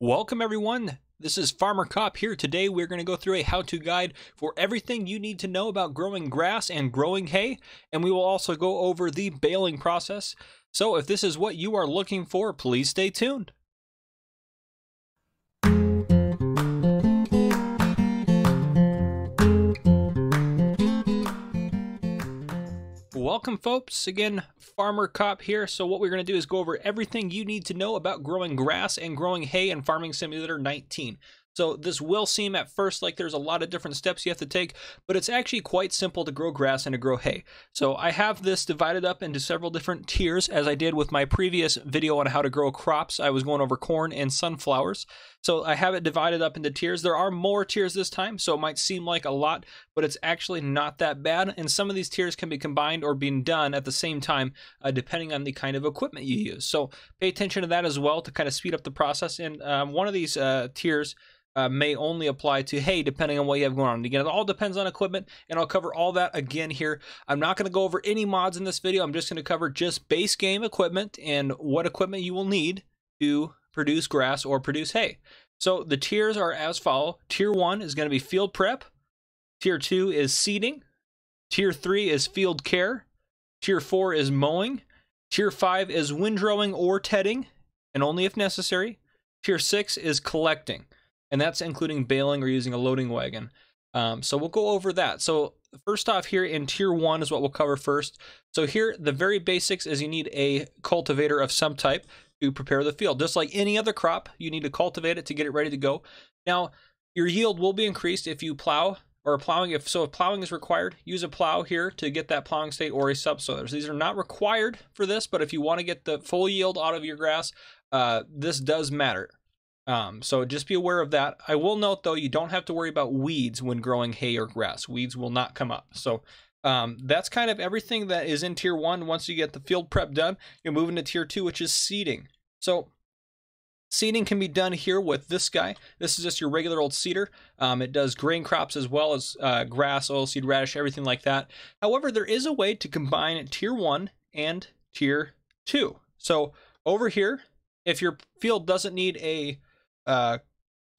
Welcome everyone. This is Farmer Cop here. Today we're going to go through a how-to guide for everything you need to know about growing grass and growing hay, and we will also go over the baling process. So if this is what you are looking for, please stay tuned. Welcome folks, again Farmer Cop here. So what we're going to do is go over everything you need to know about growing grass and growing hay in Farming Simulator 19. So this will seem at first like there's a lot of different steps you have to take, but it's actually quite simple to grow grass and to grow hay. So I have this divided up into several different tiers as I did with my previous video on how to grow crops. I was going over corn and sunflowers. So I have it divided up into tiers. There are more tiers this time, so it might seem like a lot, but it's actually not that bad. And some of these tiers can be combined or being done at the same time, uh, depending on the kind of equipment you use. So pay attention to that as well to kind of speed up the process. And um, one of these uh, tiers uh, may only apply to hay, depending on what you have going on again it all depends on equipment and i'll cover all that again here i'm not going to go over any mods in this video i'm just going to cover just base game equipment and what equipment you will need to produce grass or produce hay so the tiers are as follow tier one is going to be field prep Tier two is seeding. Tier three is field care. Tier four is mowing. Tier five is windrowing or tedding, and only if necessary. Tier six is collecting, and that's including baling or using a loading wagon. Um, so we'll go over that. So first off here in tier one is what we'll cover first. So here, the very basics is you need a cultivator of some type to prepare the field. Just like any other crop, you need to cultivate it to get it ready to go. Now, your yield will be increased if you plow or plowing. If so, if plowing is required, use a plow here to get that plowing state or a subsoiler. So these are not required for this, but if you want to get the full yield out of your grass, uh, this does matter. Um, so just be aware of that. I will note though, you don't have to worry about weeds when growing hay or grass. Weeds will not come up. So um, that's kind of everything that is in tier one. Once you get the field prep done, you're moving to tier two, which is seeding. So Seeding can be done here with this guy. This is just your regular old cedar. Um, it does grain crops as well as uh, grass, oilseed, radish, everything like that. However, there is a way to combine tier one and tier two. So over here, if your field doesn't need a uh,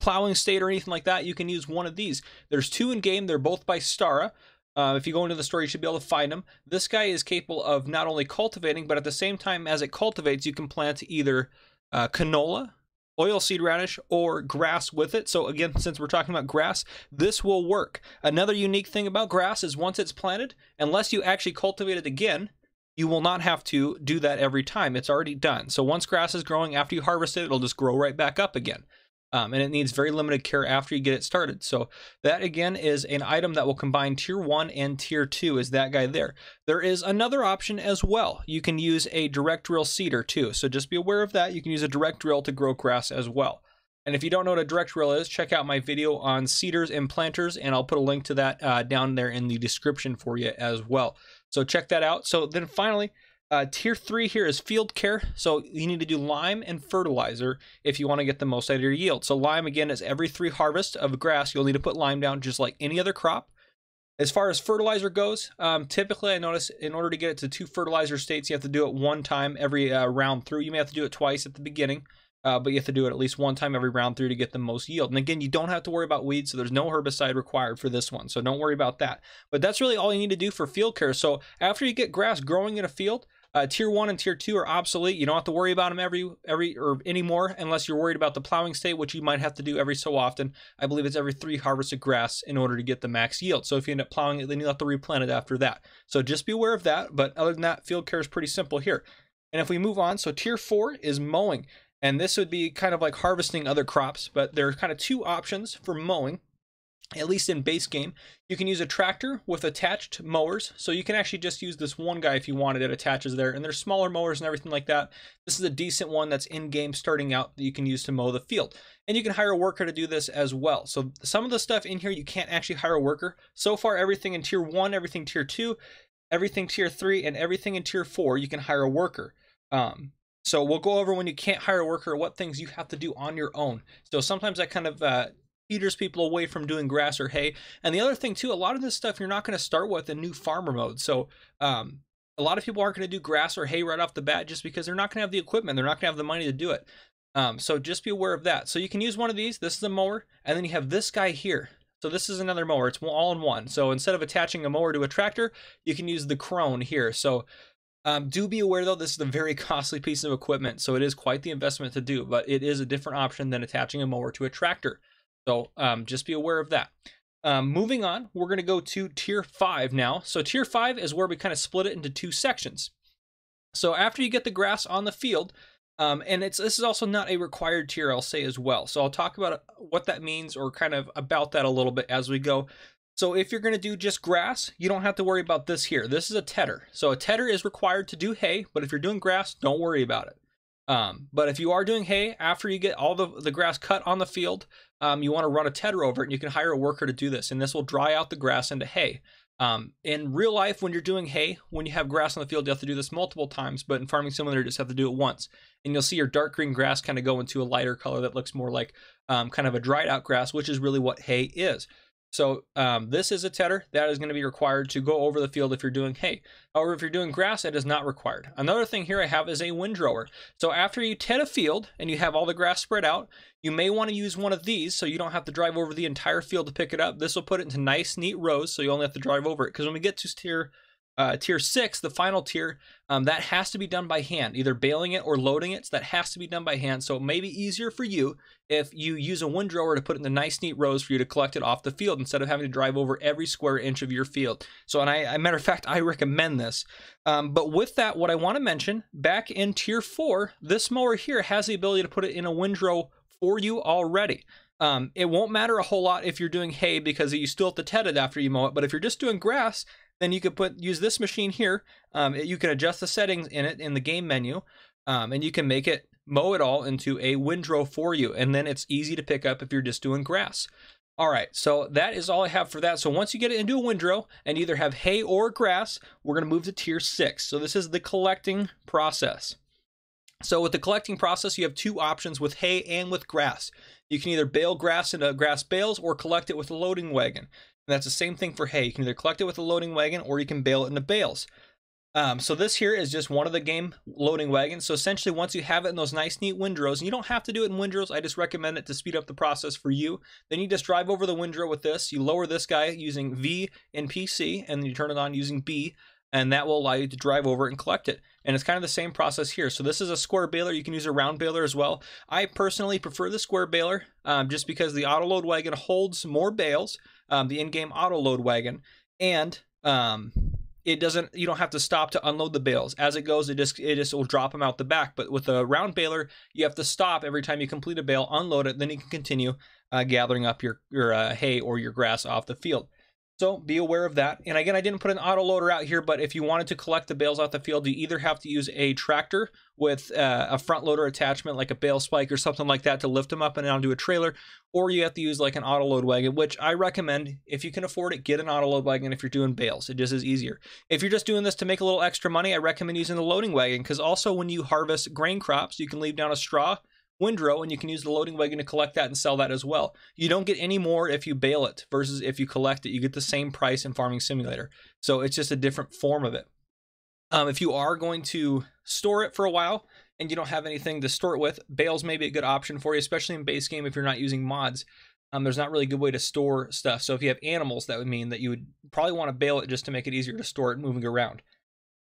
plowing state or anything like that, you can use one of these. There's two in game. They're both by Stara. Uh, if you go into the store, you should be able to find them. This guy is capable of not only cultivating, but at the same time as it cultivates, you can plant either uh, canola oilseed radish, or grass with it. So, again, since we're talking about grass, this will work. Another unique thing about grass is once it's planted, unless you actually cultivate it again, you will not have to do that every time. It's already done. So once grass is growing, after you harvest it, it'll just grow right back up again. Um, and it needs very limited care after you get it started. So that again is an item that will combine tier one and tier two is that guy there. There is another option as well. You can use a direct drill seeder too. So just be aware of that. You can use a direct drill to grow grass as well. And if you don't know what a direct drill is, check out my video on seeders and planters, and I'll put a link to that uh, down there in the description for you as well. So check that out. So then finally, uh, tier three here is field care. So you need to do lime and fertilizer if you want to get the most out of your yield. So lime again is every three harvests of grass, you'll need to put lime down just like any other crop. As far as fertilizer goes, um, typically I notice in order to get it to two fertilizer states, you have to do it one time every uh, round through. You may have to do it twice at the beginning, uh, but you have to do it at least one time every round through to get the most yield. And again, you don't have to worry about weeds, so there's no herbicide required for this one, so don't worry about that. But that's really all you need to do for field care. So after you get grass growing in a field, uh, tier one and tier two are obsolete. You don't have to worry about them every every or anymore unless you're worried about the plowing state, which you might have to do every so often. I believe it's every three harvests of grass in order to get the max yield. So if you end up plowing it, then you'll have to replant it after that. So just be aware of that. But other than that, field care is pretty simple here. And if we move on, so tier four is mowing. And this would be kind of like harvesting other crops, but there are kind of two options for mowing at least in base game, you can use a tractor with attached mowers. So you can actually just use this one guy if you wanted it attaches there. And there's smaller mowers and everything like that. This is a decent one that's in game starting out that you can use to mow the field. And you can hire a worker to do this as well. So some of the stuff in here, you can't actually hire a worker. So far, everything in tier one, everything tier two, everything tier three, and everything in tier four, you can hire a worker. Um, so we'll go over when you can't hire a worker, what things you have to do on your own. So sometimes that kind of uh, Eaters people away from doing grass or hay. And the other thing too, a lot of this stuff you're not going to start with a new farmer mode. So um, a lot of people aren't going to do grass or hay right off the bat just because they're not going to have the equipment, they're not going to have the money to do it. Um, so just be aware of that. So you can use one of these. This is a mower, and then you have this guy here. So this is another mower. It's all in one. So instead of attaching a mower to a tractor, you can use the crone here. So um, do be aware though, this is a very costly piece of equipment, so it is quite the investment to do, but it is a different option than attaching a mower to a tractor. So um, just be aware of that. Um, moving on, we're going to go to tier five now. So tier five is where we kind of split it into two sections. So after you get the grass on the field, um, and it's this is also not a required tier, I'll say as well. So I'll talk about uh, what that means or kind of about that a little bit as we go. So if you're going to do just grass, you don't have to worry about this here. This is a tedder. So a tedder is required to do hay, but if you're doing grass, don't worry about it. Um, but if you are doing hay after you get all the, the grass cut on the field, um, you want to run a tedder over it and you can hire a worker to do this and this will dry out the grass into hay um, in real life when you're doing hay when you have grass on the field you have to do this multiple times but in farming simulator you just have to do it once and you'll see your dark green grass kind of go into a lighter color that looks more like um, kind of a dried out grass which is really what hay is so um, this is a tedder that is going to be required to go over the field if you're doing hay. However, if you're doing grass, it is not required. Another thing here I have is a windrower. So after you ted a field and you have all the grass spread out, you may want to use one of these so you don't have to drive over the entire field to pick it up. This will put it into nice, neat rows so you only have to drive over it. Because when we get to tier uh, tier six, the final tier, um, that has to be done by hand, either baling it or loading it. So that has to be done by hand. So it may be easier for you if you use a windrower to put it in the nice, neat rows for you to collect it off the field instead of having to drive over every square inch of your field. So, and I, matter of fact, I recommend this. Um, but with that, what I want to mention back in tier four, this mower here has the ability to put it in a windrow for you already. Um, it won't matter a whole lot if you're doing hay because you still have to ted it after you mow it. But if you're just doing grass, then you could put use this machine here. Um, it, you can adjust the settings in it in the game menu, um, and you can make it mow it all into a windrow for you, and then it's easy to pick up if you're just doing grass. All right, so that is all I have for that. So once you get it into a windrow and either have hay or grass, we're gonna move to tier six. So this is the collecting process. So with the collecting process, you have two options with hay and with grass. You can either bale grass into grass bales or collect it with a loading wagon. And that's the same thing for hay. You can either collect it with a loading wagon or you can bale it into bales. Um, so this here is just one of the game loading wagons. So essentially once you have it in those nice neat windrows, and you don't have to do it in windrows, I just recommend it to speed up the process for you. Then you just drive over the windrow with this, you lower this guy using V in PC, and then you turn it on using B, and that will allow you to drive over and collect it. And it's kind of the same process here. So this is a square baler. You can use a round baler as well. I personally prefer the square baler um, just because the auto load wagon holds more bales, um, the in-game auto load wagon, and um, it doesn't. You don't have to stop to unload the bales. As it goes, it just it just will drop them out the back. But with a round baler, you have to stop every time you complete a bale, unload it, then you can continue uh, gathering up your your uh, hay or your grass off the field. So be aware of that. And again, I didn't put an auto loader out here, but if you wanted to collect the bales off the field, you either have to use a tractor with uh, a front loader attachment, like a bale spike or something like that to lift them up and onto a trailer, or you have to use like an auto load wagon, which I recommend if you can afford it, get an auto load wagon if you're doing bales. It just is easier. If you're just doing this to make a little extra money, I recommend using the loading wagon because also when you harvest grain crops, you can leave down a straw windrow and you can use the loading wagon to collect that and sell that as well. You don't get any more if you bail it versus if you collect it. You get the same price in Farming Simulator. So it's just a different form of it. Um, if you are going to store it for a while and you don't have anything to store it with, bales may be a good option for you, especially in base game if you're not using mods. Um, there's not really a good way to store stuff. So if you have animals, that would mean that you would probably want to bail it just to make it easier to store it moving around.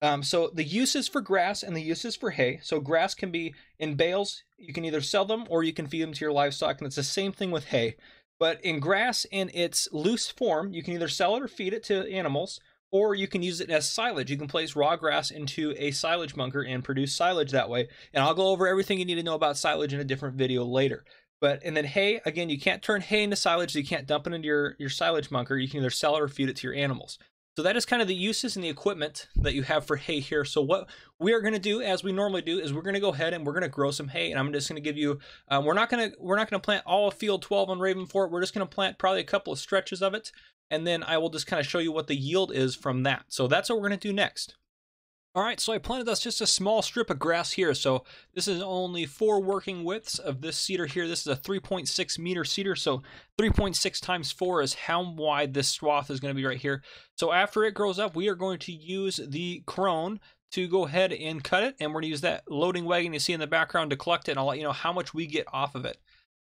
Um, so the uses for grass and the uses for hay. So grass can be in bales. You can either sell them or you can feed them to your livestock, and it's the same thing with hay. But in grass, in its loose form, you can either sell it or feed it to animals, or you can use it as silage. You can place raw grass into a silage bunker and produce silage that way. And I'll go over everything you need to know about silage in a different video later. But and then hay again, you can't turn hay into silage. So you can't dump it into your your silage bunker. You can either sell it or feed it to your animals. So that is kind of the uses and the equipment that you have for hay here. So what we are going to do, as we normally do, is we're going to go ahead and we're going to grow some hay. And I'm just going to give you, um, we're not going to we're not going to plant all of field 12 on Raven Fort. We're just going to plant probably a couple of stretches of it, and then I will just kind of show you what the yield is from that. So that's what we're going to do next. All right, so I planted us just a small strip of grass here. So this is only four working widths of this cedar here. This is a 3.6 meter cedar. So 3.6 times four is how wide this swath is gonna be right here. So after it grows up, we are going to use the crone to go ahead and cut it. And we're gonna use that loading wagon you see in the background to collect it. And I'll let you know how much we get off of it.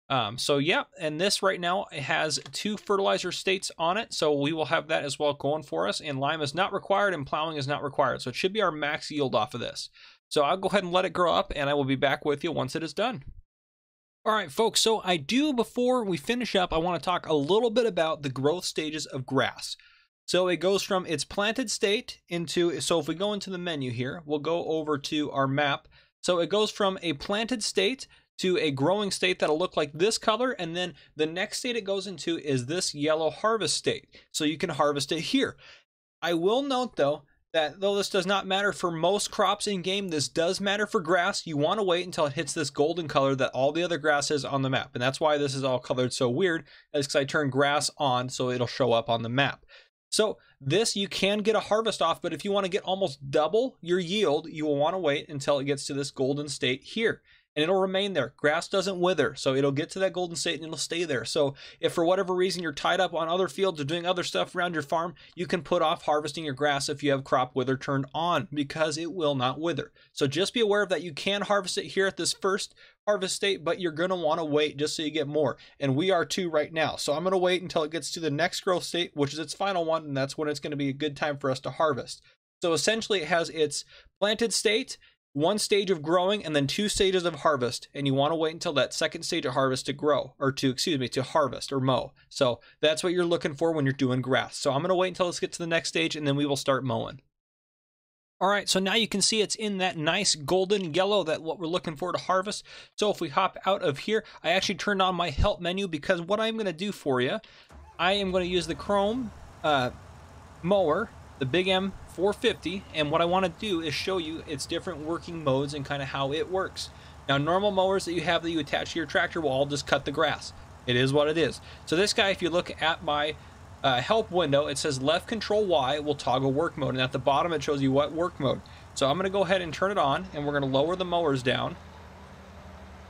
Um, so yeah, and this right now has two fertilizer states on it, so we will have that as well going for us. And lime is not required and plowing is not required, so it should be our max yield off of this. So I'll go ahead and let it grow up and I will be back with you once it is done. All right, folks, so I do, before we finish up, I wanna talk a little bit about the growth stages of grass. So it goes from its planted state into, so if we go into the menu here, we'll go over to our map. So it goes from a planted state to a growing state that'll look like this color. And then the next state it goes into is this yellow harvest state. So you can harvest it here. I will note though, that though this does not matter for most crops in game, this does matter for grass. You want to wait until it hits this golden color that all the other grass is on the map. And that's why this is all colored so weird is because I turn grass on so it'll show up on the map. So this you can get a harvest off, but if you want to get almost double your yield, you will want to wait until it gets to this golden state here and it'll remain there. Grass doesn't wither, so it'll get to that golden state and it'll stay there. So if for whatever reason you're tied up on other fields or doing other stuff around your farm, you can put off harvesting your grass if you have crop wither turned on because it will not wither. So just be aware of that. You can harvest it here at this first harvest state, but you're going to want to wait just so you get more. And we are too right now. So I'm going to wait until it gets to the next growth state, which is its final one, and that's when it's going to be a good time for us to harvest. So essentially it has its planted state one stage of growing and then two stages of harvest and you want to wait until that second stage of harvest to grow or to excuse me to harvest or mow so that's what you're looking for when you're doing grass so i'm going to wait until this gets to the next stage and then we will start mowing all right, so now you can see it's in that nice golden yellow that what we're looking for to harvest. So if we hop out of here, I actually turned on my help menu because what I'm going to do for you, I am going to use the Chrome uh, mower, the Big M 450 and what I want to do is show you its different working modes and kind of how it works. Now normal mowers that you have that you attach to your tractor will all just cut the grass. It is what it is. So this guy, if you look at my uh, help window, it says left control Y will toggle work mode and at the bottom it shows you what work mode. So I'm going to go ahead and turn it on and we're going to lower the mowers down.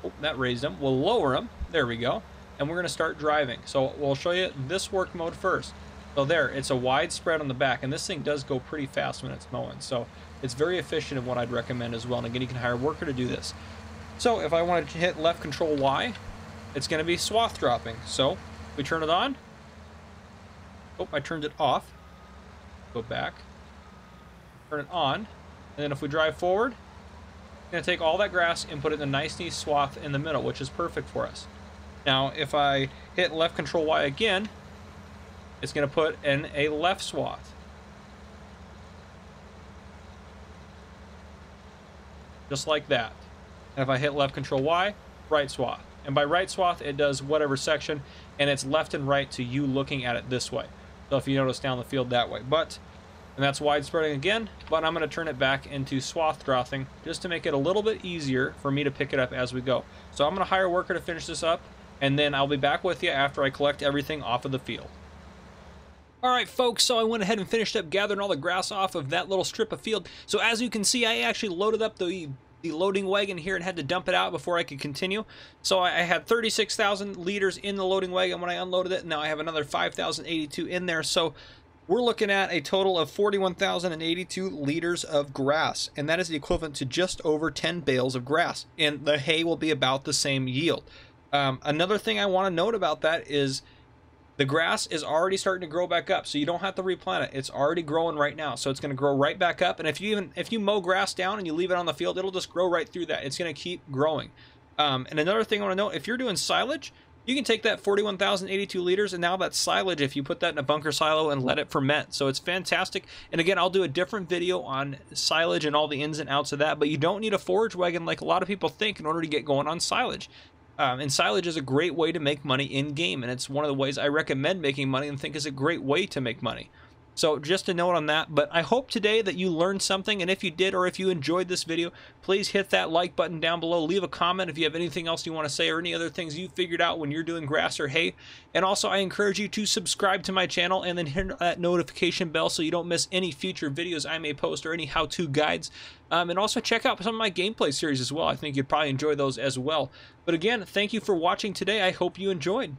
Oh, that raised them. We'll lower them. There we go. And we're going to start driving. So we'll show you this work mode first. So there, it's a wide spread on the back, and this thing does go pretty fast when it's mowing. So it's very efficient and what I'd recommend as well. And again, you can hire a worker to do this. So if I want to hit left control Y, it's gonna be swath dropping. So we turn it on. Oh, I turned it off. Go back, turn it on. And then if we drive forward, I'm gonna take all that grass and put it in a nice neat swath in the middle, which is perfect for us. Now, if I hit left control Y again, it's going to put in a left SWAT. Just like that. And if I hit left control Y, right swath. And by right swath, it does whatever section, and it's left and right to you looking at it this way. So if you notice down the field that way. But, and that's widespreading again, but I'm going to turn it back into swath drothing, just to make it a little bit easier for me to pick it up as we go. So I'm going to hire a worker to finish this up, and then I'll be back with you after I collect everything off of the field. All right, folks, so I went ahead and finished up gathering all the grass off of that little strip of field. So as you can see, I actually loaded up the the loading wagon here and had to dump it out before I could continue. So I had 36,000 liters in the loading wagon when I unloaded it. Now I have another 5,082 in there. So we're looking at a total of 41,082 liters of grass, and that is the equivalent to just over 10 bales of grass, and the hay will be about the same yield. Um, another thing I want to note about that is the grass is already starting to grow back up, so you don't have to replant it. It's already growing right now, so it's going to grow right back up. And if you even if you mow grass down and you leave it on the field, it'll just grow right through that. It's going to keep growing. Um, and another thing I want to note, if you're doing silage, you can take that 41,082 liters and now that silage if you put that in a bunker silo and let it ferment. So it's fantastic. And again, I'll do a different video on silage and all the ins and outs of that, but you don't need a forage wagon like a lot of people think in order to get going on silage. Um, and silage is a great way to make money in game, and it's one of the ways I recommend making money and think is a great way to make money. So just a note on that, but I hope today that you learned something, and if you did or if you enjoyed this video, please hit that like button down below, leave a comment if you have anything else you want to say or any other things you figured out when you're doing grass or hay, and also I encourage you to subscribe to my channel and then hit that notification bell so you don't miss any future videos I may post or any how-to guides, um, and also check out some of my gameplay series as well. I think you'd probably enjoy those as well. But again, thank you for watching today. I hope you enjoyed.